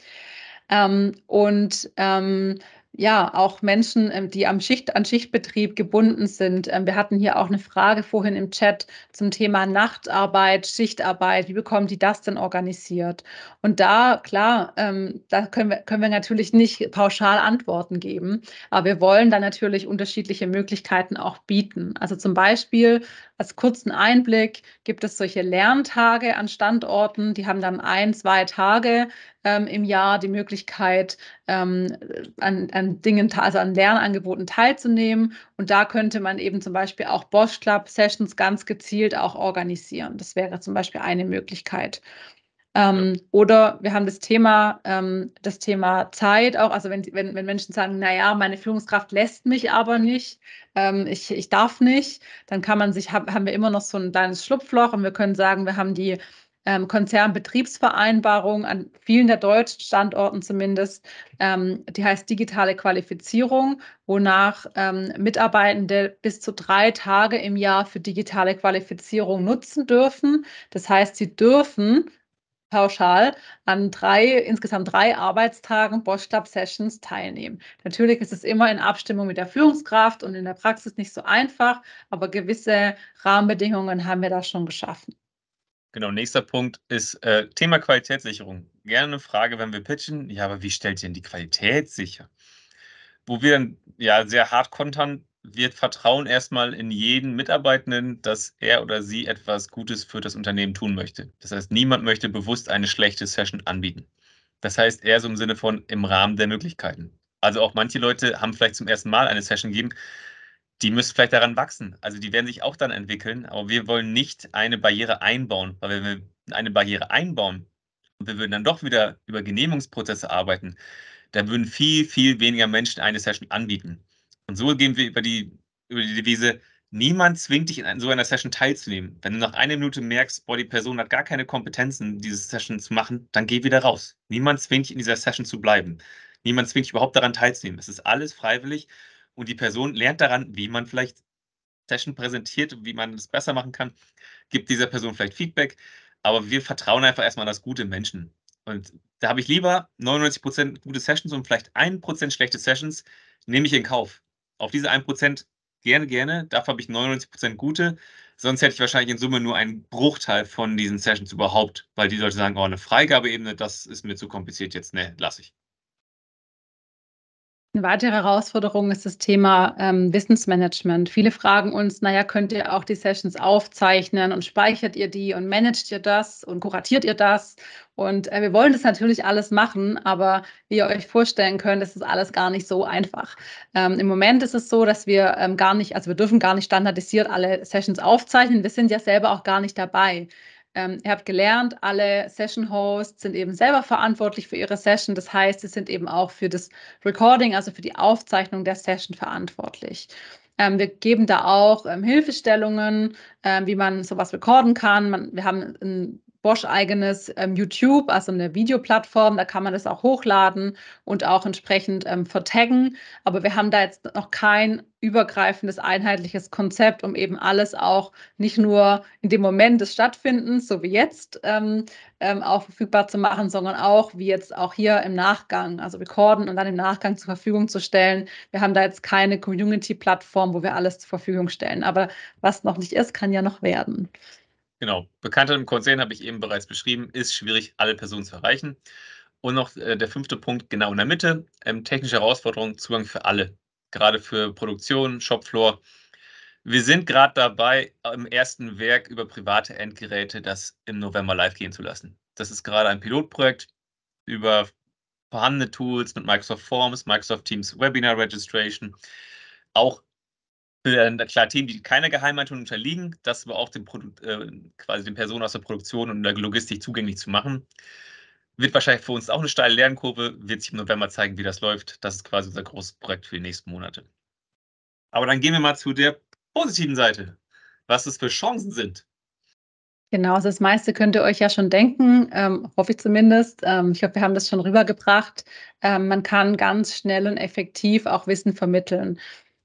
Ähm, und ähm, ja, auch Menschen, ähm, die am Schicht, an Schichtbetrieb gebunden sind. Ähm, wir hatten hier auch eine Frage vorhin im Chat zum Thema Nachtarbeit, Schichtarbeit. Wie bekommen die das denn organisiert? Und da, klar, ähm, da können wir, können wir natürlich nicht pauschal Antworten geben, aber wir wollen da natürlich unterschiedliche Möglichkeiten auch bieten. Also zum Beispiel als kurzen Einblick gibt es solche Lerntage an Standorten. Die haben dann ein, zwei Tage ähm, im Jahr die Möglichkeit, ähm, an, an Dingen, also an Lernangeboten teilzunehmen. Und da könnte man eben zum Beispiel auch Bosch Club Sessions ganz gezielt auch organisieren. Das wäre zum Beispiel eine Möglichkeit. Ähm, oder wir haben das Thema, ähm, das Thema Zeit auch, also wenn, wenn, wenn Menschen sagen, naja, meine Führungskraft lässt mich aber nicht, ähm, ich, ich darf nicht, dann kann man sich, hab, haben wir immer noch so ein kleines Schlupfloch und wir können sagen, wir haben die ähm, Konzernbetriebsvereinbarung an vielen der deutschen Standorten zumindest, ähm, die heißt digitale Qualifizierung, wonach ähm, Mitarbeitende bis zu drei Tage im Jahr für digitale Qualifizierung nutzen dürfen. Das heißt, sie dürfen pauschal an drei, insgesamt drei Arbeitstagen Bosch Club Sessions teilnehmen. Natürlich ist es immer in Abstimmung mit der Führungskraft und in der Praxis nicht so einfach, aber gewisse Rahmenbedingungen haben wir da schon geschaffen. Genau, nächster Punkt ist äh, Thema Qualitätssicherung. Gerne eine Frage, wenn wir pitchen, ja, aber wie stellt ihr denn die Qualität sicher? Wo wir dann ja sehr hart kontern, wir vertrauen erstmal in jeden Mitarbeitenden, dass er oder sie etwas Gutes für das Unternehmen tun möchte. Das heißt, niemand möchte bewusst eine schlechte Session anbieten. Das heißt eher so im Sinne von im Rahmen der Möglichkeiten. Also auch manche Leute haben vielleicht zum ersten Mal eine Session gegeben, die müssen vielleicht daran wachsen. Also die werden sich auch dann entwickeln, aber wir wollen nicht eine Barriere einbauen, weil wenn wir eine Barriere einbauen und wir würden dann doch wieder über Genehmigungsprozesse arbeiten, dann würden viel, viel weniger Menschen eine Session anbieten. Und so gehen wir über die, über die Devise, niemand zwingt dich in so einer Session teilzunehmen. Wenn du nach einer Minute merkst, boah, die Person hat gar keine Kompetenzen, diese Session zu machen, dann geh wieder raus. Niemand zwingt dich in dieser Session zu bleiben. Niemand zwingt dich überhaupt daran teilzunehmen. Es ist alles freiwillig und die Person lernt daran, wie man vielleicht Session präsentiert, wie man es besser machen kann, gibt dieser Person vielleicht Feedback, aber wir vertrauen einfach erstmal an das gute Menschen. Und da habe ich lieber 99% gute Sessions und vielleicht 1% schlechte Sessions, nehme ich in Kauf auf diese 1% gerne, gerne. Dafür habe ich 99% gute. Sonst hätte ich wahrscheinlich in Summe nur einen Bruchteil von diesen Sessions überhaupt, weil die Leute sagen, oh, eine Freigabeebene, das ist mir zu kompliziert jetzt, ne, lasse ich. Eine weitere Herausforderung ist das Thema ähm, Wissensmanagement. Viele fragen uns, naja, könnt ihr auch die Sessions aufzeichnen und speichert ihr die und managt ihr das und kuratiert ihr das? Und äh, wir wollen das natürlich alles machen, aber wie ihr euch vorstellen könnt, ist das alles gar nicht so einfach. Ähm, Im Moment ist es so, dass wir ähm, gar nicht, also wir dürfen gar nicht standardisiert alle Sessions aufzeichnen. Wir sind ja selber auch gar nicht dabei ähm, ihr habt gelernt, alle Session-Hosts sind eben selber verantwortlich für ihre Session. Das heißt, sie sind eben auch für das Recording, also für die Aufzeichnung der Session verantwortlich. Ähm, wir geben da auch ähm, Hilfestellungen, ähm, wie man sowas recorden kann. Man, wir haben ein Bosch-eigenes ähm, YouTube, also eine Videoplattform. Da kann man das auch hochladen und auch entsprechend ähm, vertaggen. Aber wir haben da jetzt noch kein übergreifendes, einheitliches Konzept, um eben alles auch nicht nur in dem Moment des Stattfindens, so wie jetzt, ähm, ähm, auch verfügbar zu machen, sondern auch wie jetzt auch hier im Nachgang, also recorden und dann im Nachgang zur Verfügung zu stellen. Wir haben da jetzt keine Community-Plattform, wo wir alles zur Verfügung stellen. Aber was noch nicht ist, kann ja noch werden. Genau, Bekannte im Konzern habe ich eben bereits beschrieben, ist schwierig, alle Personen zu erreichen. Und noch äh, der fünfte Punkt, genau in der Mitte, ähm, technische Herausforderungen, Zugang für alle, gerade für Produktion, Shopfloor. Wir sind gerade dabei, im ersten Werk über private Endgeräte das im November live gehen zu lassen. Das ist gerade ein Pilotprojekt über vorhandene Tools mit Microsoft Forms, Microsoft Teams Webinar Registration, auch äh, klar Themen, die keiner Geheimhaltung unterliegen, das aber auch dem Produ äh, quasi den Personen aus der Produktion und der Logistik zugänglich zu machen. Wird wahrscheinlich für uns auch eine steile Lernkurve, wird sich im November zeigen, wie das läuft. Das ist quasi unser großes Projekt für die nächsten Monate. Aber dann gehen wir mal zu der positiven Seite, was es für Chancen sind. Genau, also das meiste könnt ihr euch ja schon denken, ähm, hoffe ich zumindest. Ähm, ich glaube, wir haben das schon rübergebracht. Ähm, man kann ganz schnell und effektiv auch Wissen vermitteln.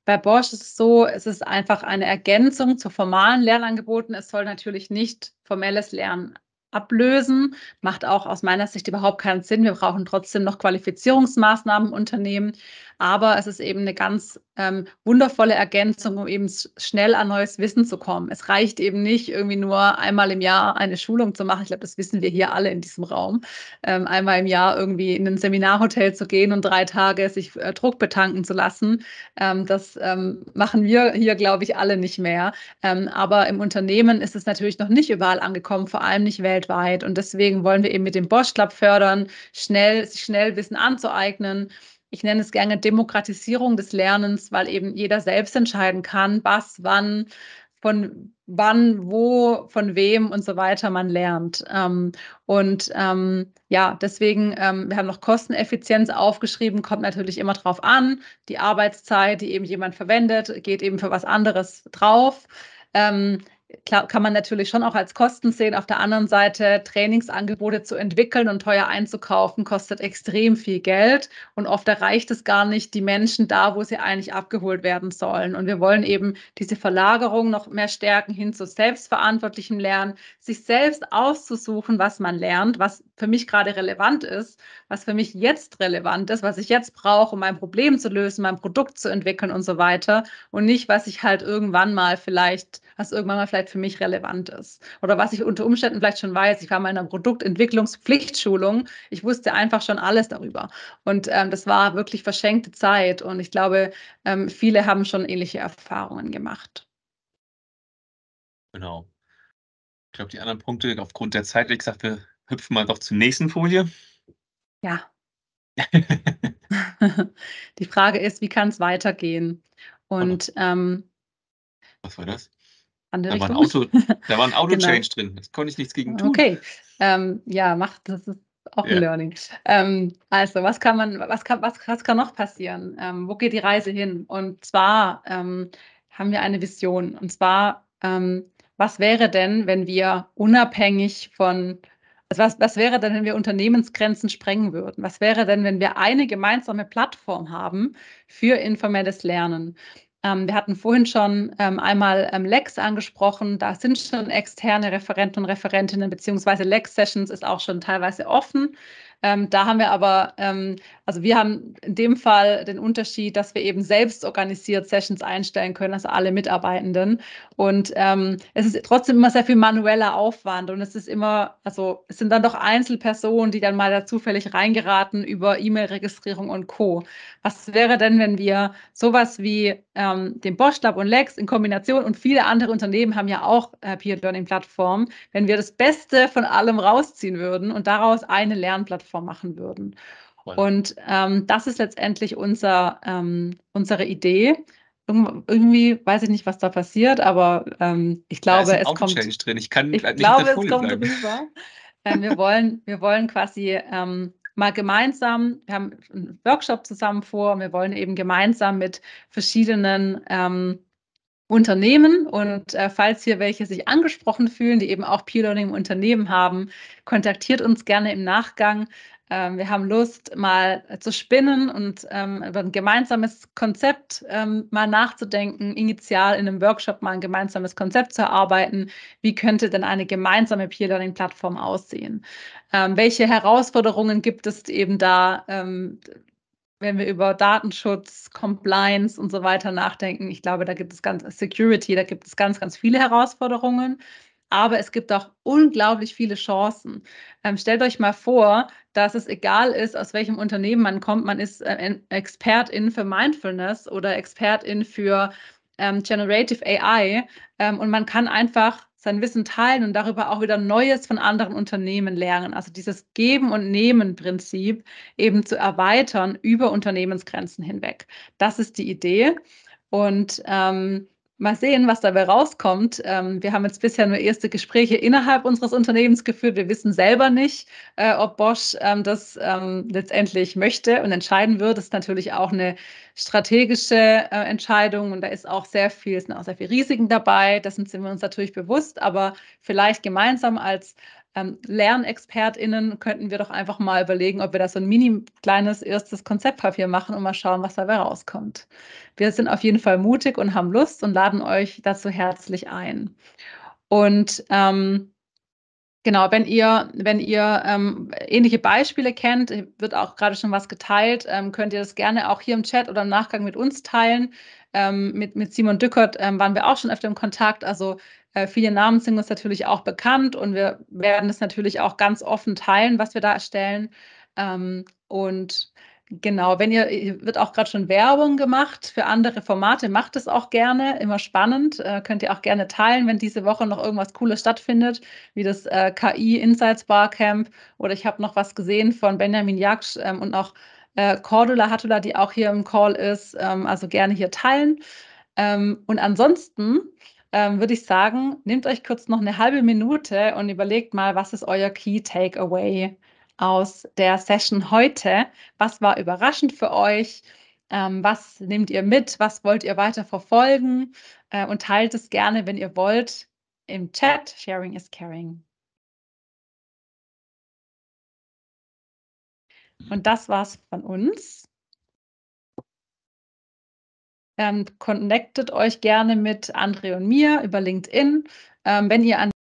Bei Bosch ist es so, es ist einfach eine Ergänzung zu formalen Lernangeboten. Es soll natürlich nicht formelles Lernen ablösen. Macht auch aus meiner Sicht überhaupt keinen Sinn. Wir brauchen trotzdem noch Qualifizierungsmaßnahmen im Unternehmen. Aber es ist eben eine ganz ähm, wundervolle Ergänzung, um eben schnell an neues Wissen zu kommen. Es reicht eben nicht, irgendwie nur einmal im Jahr eine Schulung zu machen. Ich glaube, das wissen wir hier alle in diesem Raum. Ähm, einmal im Jahr irgendwie in ein Seminarhotel zu gehen und drei Tage sich äh, Druck betanken zu lassen. Ähm, das ähm, machen wir hier, glaube ich, alle nicht mehr. Ähm, aber im Unternehmen ist es natürlich noch nicht überall angekommen, vor allem nicht weltweit. Und deswegen wollen wir eben mit dem Bosch Club fördern, schnell, schnell Wissen anzueignen ich nenne es gerne Demokratisierung des Lernens, weil eben jeder selbst entscheiden kann, was, wann, von wann, wo, von wem und so weiter man lernt. Ähm, und ähm, ja, deswegen, ähm, wir haben noch Kosteneffizienz aufgeschrieben, kommt natürlich immer drauf an. Die Arbeitszeit, die eben jemand verwendet, geht eben für was anderes drauf klar, kann man natürlich schon auch als Kosten sehen. Auf der anderen Seite, Trainingsangebote zu entwickeln und teuer einzukaufen, kostet extrem viel Geld. Und oft erreicht es gar nicht die Menschen da, wo sie eigentlich abgeholt werden sollen. Und wir wollen eben diese Verlagerung noch mehr stärken hin zu selbstverantwortlichem Lernen, sich selbst auszusuchen, was man lernt, was für mich gerade relevant ist, was für mich jetzt relevant ist, was ich jetzt brauche, um mein Problem zu lösen, mein Produkt zu entwickeln und so weiter. Und nicht, was ich halt irgendwann mal vielleicht, was irgendwann mal vielleicht derzeit für mich relevant ist. Oder was ich unter Umständen vielleicht schon weiß. Ich war mal in einer Produktentwicklungspflichtschulung. Ich wusste einfach schon alles darüber. Und ähm, das war wirklich verschenkte Zeit. Und ich glaube, ähm, viele haben schon ähnliche Erfahrungen gemacht. Genau. Ich glaube, die anderen Punkte aufgrund der Zeit, wie gesagt, wir hüpfen mal doch zur nächsten Folie. Ja. die Frage ist, wie kann es weitergehen? Und ähm, was war das? andere da Richtung. War Auto, da war ein Auto-Change genau. drin. Das konnte ich nichts gegen tun. Okay. Ähm, ja, macht das ist auch ein ja. Learning. Ähm, also, was kann man, was kann, was, was kann noch passieren? Ähm, wo geht die Reise hin? Und zwar ähm, haben wir eine Vision. Und zwar, ähm, was wäre denn, wenn wir unabhängig von also was, was wäre denn, wenn wir Unternehmensgrenzen sprengen würden? Was wäre denn, wenn wir eine gemeinsame Plattform haben für informelles Lernen? Ähm, wir hatten vorhin schon ähm, einmal ähm, Lex angesprochen. Da sind schon externe Referenten und Referentinnen, beziehungsweise Lex-Sessions ist auch schon teilweise offen. Ähm, da haben wir aber, ähm, also wir haben in dem Fall den Unterschied, dass wir eben selbst organisiert Sessions einstellen können, also alle Mitarbeitenden. Und ähm, es ist trotzdem immer sehr viel manueller Aufwand und es ist immer, also es sind dann doch Einzelpersonen, die dann mal da zufällig reingeraten über E-Mail-Registrierung und Co. Was wäre denn, wenn wir sowas wie ähm, den Bosch Lab und Lex in Kombination und viele andere Unternehmen haben ja auch äh, Peer Learning Plattformen, wenn wir das Beste von allem rausziehen würden und daraus eine Lernplattform Plattform machen würden. Wow. Und ähm, das ist letztendlich unser, ähm, unsere Idee. irgendwie weiß ich nicht, was da passiert, aber ähm, ich glaube, es kommt. Drin. Ich, kann ich glaube, es kommt bleiben. rüber. Ähm, wir, wollen, wir wollen quasi ähm, mal gemeinsam, wir haben einen Workshop zusammen vor und wir wollen eben gemeinsam mit verschiedenen ähm, Unternehmen. Und äh, falls hier welche sich angesprochen fühlen, die eben auch Peer Learning im Unternehmen haben, kontaktiert uns gerne im Nachgang. Ähm, wir haben Lust, mal zu spinnen und ähm, über ein gemeinsames Konzept ähm, mal nachzudenken, initial in einem Workshop mal ein gemeinsames Konzept zu erarbeiten. Wie könnte denn eine gemeinsame Peer Learning Plattform aussehen? Ähm, welche Herausforderungen gibt es eben da? Ähm, wenn wir über Datenschutz, Compliance und so weiter nachdenken, ich glaube, da gibt es ganz Security, da gibt es ganz, ganz viele Herausforderungen. Aber es gibt auch unglaublich viele Chancen. Ähm, stellt euch mal vor, dass es egal ist, aus welchem Unternehmen man kommt. Man ist äh, Expertin für Mindfulness oder Expertin für ähm, Generative AI ähm, und man kann einfach sein Wissen teilen und darüber auch wieder Neues von anderen Unternehmen lernen. Also dieses Geben- und Nehmen-Prinzip eben zu erweitern über Unternehmensgrenzen hinweg. Das ist die Idee. Und ähm, Mal sehen, was dabei rauskommt. Ähm, wir haben jetzt bisher nur erste Gespräche innerhalb unseres Unternehmens geführt. Wir wissen selber nicht, äh, ob Bosch ähm, das ähm, letztendlich möchte und entscheiden wird. Das ist natürlich auch eine strategische äh, Entscheidung und da ist auch sehr viel, es sind auch sehr viele Risiken dabei. Das sind wir uns natürlich bewusst, aber vielleicht gemeinsam als ähm, LernexpertInnen könnten wir doch einfach mal überlegen, ob wir da so ein mini kleines erstes Konzeptpapier machen und mal schauen, was dabei rauskommt. Wir sind auf jeden Fall mutig und haben Lust und laden euch dazu herzlich ein. Und ähm, Genau, wenn ihr, wenn ihr ähm, ähnliche Beispiele kennt, wird auch gerade schon was geteilt, ähm, könnt ihr das gerne auch hier im Chat oder im Nachgang mit uns teilen. Ähm, mit, mit Simon Dückert ähm, waren wir auch schon öfter im Kontakt. Also äh, viele Namen sind uns natürlich auch bekannt und wir werden es natürlich auch ganz offen teilen, was wir da erstellen. Ähm, und Genau, wenn ihr, wird auch gerade schon Werbung gemacht für andere Formate, macht es auch gerne, immer spannend. Äh, könnt ihr auch gerne teilen, wenn diese Woche noch irgendwas Cooles stattfindet, wie das äh, KI Insights Barcamp oder ich habe noch was gesehen von Benjamin Jaksch äh, und auch äh, Cordula Hatula, die auch hier im Call ist. Ähm, also gerne hier teilen. Ähm, und ansonsten ähm, würde ich sagen, nehmt euch kurz noch eine halbe Minute und überlegt mal, was ist euer Key Takeaway aus der Session heute? Was war überraschend für euch? Ähm, was nehmt ihr mit? Was wollt ihr weiter verfolgen? Äh, und teilt es gerne, wenn ihr wollt, im Chat. Sharing is caring. Und das war's von uns. Ähm, connectet euch gerne mit André und mir über LinkedIn. Ähm, wenn ihr an